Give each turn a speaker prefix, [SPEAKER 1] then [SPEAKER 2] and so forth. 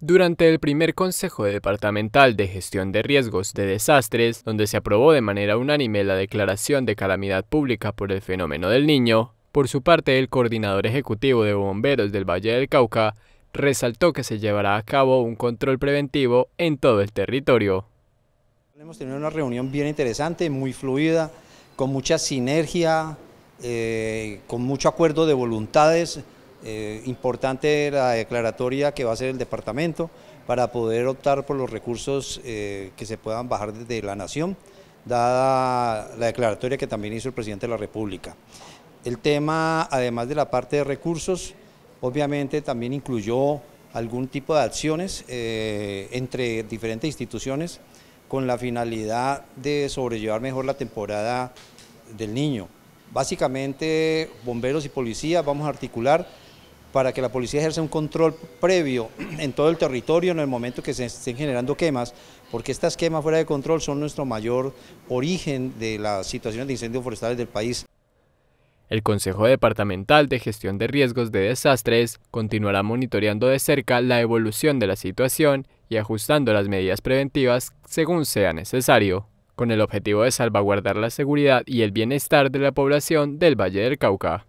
[SPEAKER 1] Durante el primer Consejo Departamental de Gestión de Riesgos de Desastres, donde se aprobó de manera unánime la declaración de calamidad pública por el fenómeno del niño, por su parte el coordinador ejecutivo de bomberos del Valle del Cauca resaltó que se llevará a cabo un control preventivo en todo el territorio.
[SPEAKER 2] Hemos tenido una reunión bien interesante, muy fluida, con mucha sinergia, eh, con mucho acuerdo de voluntades, eh, importante la declaratoria que va a hacer el departamento para poder optar por los recursos eh, que se puedan bajar desde la nación, dada la declaratoria que también hizo el presidente de la República. El tema, además de la parte de recursos, obviamente también incluyó algún tipo de acciones eh, entre diferentes instituciones con la finalidad de sobrellevar mejor la temporada del niño. Básicamente, bomberos y policías vamos a articular para que la policía ejerza un control previo en todo el territorio en el momento que se estén generando quemas, porque estas quemas fuera de control son nuestro mayor origen de las situaciones de incendios forestales del país.
[SPEAKER 1] El Consejo Departamental de Gestión de Riesgos de Desastres continuará monitoreando de cerca la evolución de la situación y ajustando las medidas preventivas según sea necesario, con el objetivo de salvaguardar la seguridad y el bienestar de la población del Valle del Cauca.